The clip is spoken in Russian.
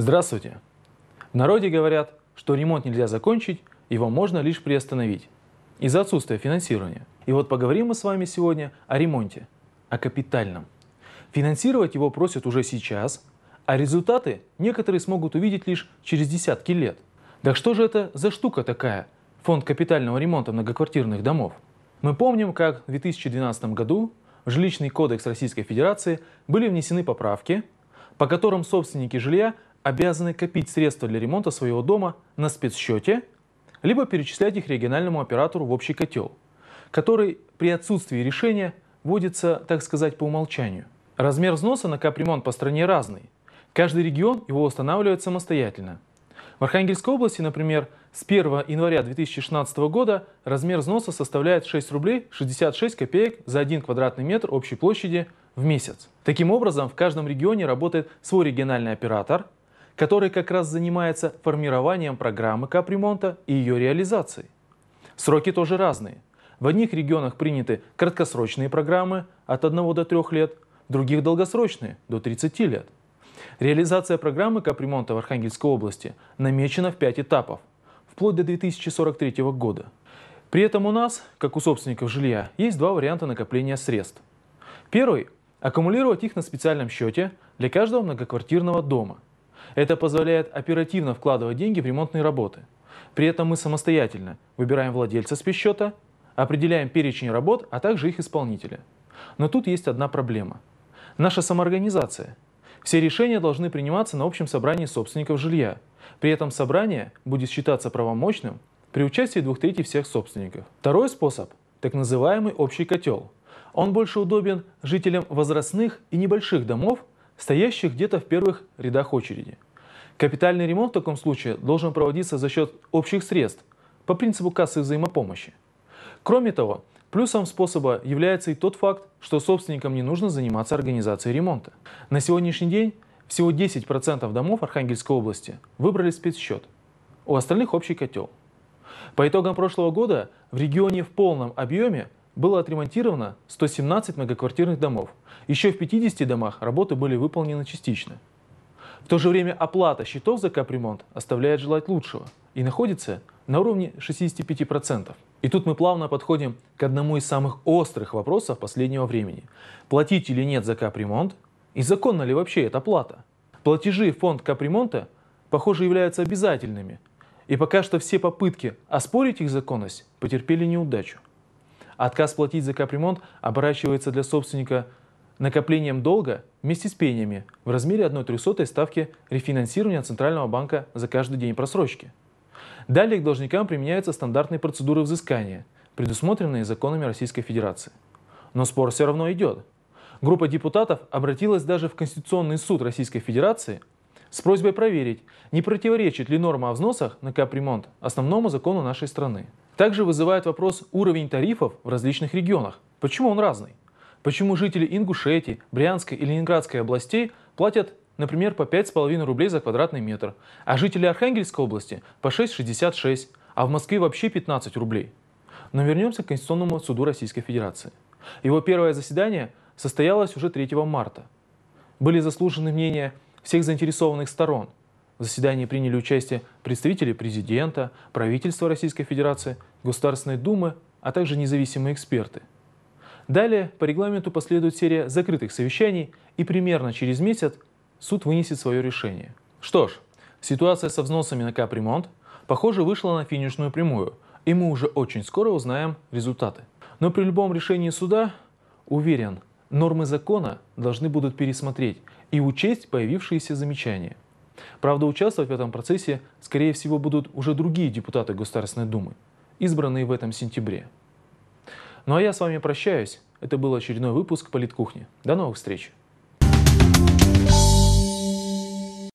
Здравствуйте! В народе говорят, что ремонт нельзя закончить, его можно лишь приостановить из-за отсутствия финансирования. И вот поговорим мы с вами сегодня о ремонте, о капитальном. Финансировать его просят уже сейчас, а результаты некоторые смогут увидеть лишь через десятки лет. Так что же это за штука такая, фонд капитального ремонта многоквартирных домов? Мы помним, как в 2012 году в Жилищный кодекс Российской Федерации были внесены поправки, по которым собственники жилья обязаны копить средства для ремонта своего дома на спецсчете, либо перечислять их региональному оператору в общий котел, который при отсутствии решения вводится, так сказать, по умолчанию. Размер взноса на капремонт по стране разный. Каждый регион его устанавливает самостоятельно. В Архангельской области, например, с 1 января 2016 года размер взноса составляет 6 рублей 66 копеек за 1 квадратный метр общей площади в месяц. Таким образом, в каждом регионе работает свой региональный оператор – который как раз занимается формированием программы капремонта и ее реализацией. Сроки тоже разные. В одних регионах приняты краткосрочные программы от 1 до 3 лет, в других – долгосрочные – до 30 лет. Реализация программы капремонта в Архангельской области намечена в 5 этапов, вплоть до 2043 года. При этом у нас, как у собственников жилья, есть два варианта накопления средств. Первый – аккумулировать их на специальном счете для каждого многоквартирного дома – это позволяет оперативно вкладывать деньги в ремонтные работы. При этом мы самостоятельно выбираем владельца спецсчета, определяем перечень работ, а также их исполнителя. Но тут есть одна проблема. Наша самоорганизация. Все решения должны приниматься на общем собрании собственников жилья. При этом собрание будет считаться правомочным при участии двух третей всех собственников. Второй способ – так называемый общий котел. Он больше удобен жителям возрастных и небольших домов, стоящих где-то в первых рядах очереди. Капитальный ремонт в таком случае должен проводиться за счет общих средств по принципу кассы взаимопомощи. Кроме того, плюсом способа является и тот факт, что собственникам не нужно заниматься организацией ремонта. На сегодняшний день всего 10% домов Архангельской области выбрали спецсчет, у остальных общий котел. По итогам прошлого года в регионе в полном объеме было отремонтировано 117 многоквартирных домов. Еще в 50 домах работы были выполнены частично. В то же время оплата счетов за капремонт оставляет желать лучшего и находится на уровне 65%. И тут мы плавно подходим к одному из самых острых вопросов последнего времени. Платить или нет за капремонт? И законна ли вообще эта плата? Платежи в фонд капремонта, похоже, являются обязательными. И пока что все попытки оспорить их законность потерпели неудачу. Отказ платить за капремонт оборачивается для собственника накоплением долга вместе с пениями в размере 1,03 ставки рефинансирования Центрального банка за каждый день просрочки. Далее к должникам применяются стандартные процедуры взыскания, предусмотренные законами Российской Федерации. Но спор все равно идет. Группа депутатов обратилась даже в Конституционный суд Российской Федерации с просьбой проверить, не противоречит ли норма о взносах на капремонт основному закону нашей страны. Также вызывает вопрос уровень тарифов в различных регионах. Почему он разный? Почему жители Ингушетии, Брянской и Ленинградской областей платят, например, по 5,5 рублей за квадратный метр, а жители Архангельской области по 6,66, а в Москве вообще 15 рублей? Но вернемся к Конституционному суду Российской Федерации. Его первое заседание состоялось уже 3 марта. Были заслужены мнения всех заинтересованных сторон, в заседании приняли участие представители президента, правительства Российской Федерации, Государственной Думы, а также независимые эксперты. Далее по регламенту последует серия закрытых совещаний, и примерно через месяц суд вынесет свое решение. Что ж, ситуация со взносами на капремонт, похоже, вышла на финишную прямую, и мы уже очень скоро узнаем результаты. Но при любом решении суда, уверен, нормы закона должны будут пересмотреть и учесть появившиеся замечания. Правда, участвовать в этом процессе, скорее всего, будут уже другие депутаты Государственной Думы, избранные в этом сентябре. Ну а я с вами прощаюсь. Это был очередной выпуск «Политкухни». До новых встреч!